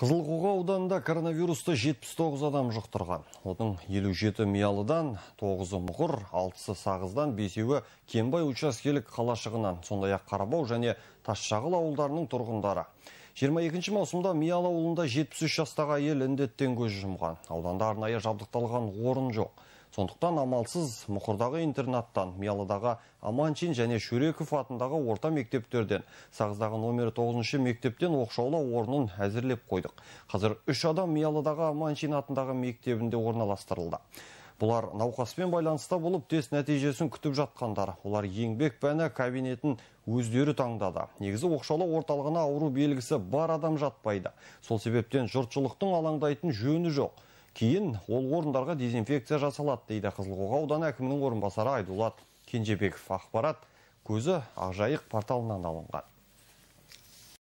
Қызылқоға ауданында коронавирусты 79 адам жұқтырған. Оның 57 миялыдан, 9-ы мұғыр, 6-сы сағыздан, 5-еуі Кенбай учаскелік қалашығынан, сондай ақ Қарабау және Ташшағыл ауылдарының тұрғындары. 22 ші маусымда Миялы ауылында 73 жастаға ел үндеттен көз жұмған. Ауданда арнайы жабдықталған орын жоқ сондықтан амалсыз мұқырдағы интернаттан миялыдағы аманчин және шөреков атындағы орта мектептерден сағыздағы номер 9 мектептен оқшаула орнын әзірлеп қойдық қазір үш адам миялыдағы аманчин атындағы мектебінде орналастырылды бұлар науқаспен байланыста болып тез нәтижесін күтіп жатқандар олар еңбек пәні кабинетін өздері таңдады негізі оқшалы орталығына ауру белгісі бар адам жатпайды сол себептен жұртшылықтың алаңдайтын жөні жоқ кейін ол орындарға дезинфекция жасалады дейді қызылқоға ауданы әкімінің орынбасары айдулат кенжебеков ақпарат көзі ақжайық порталынан алынған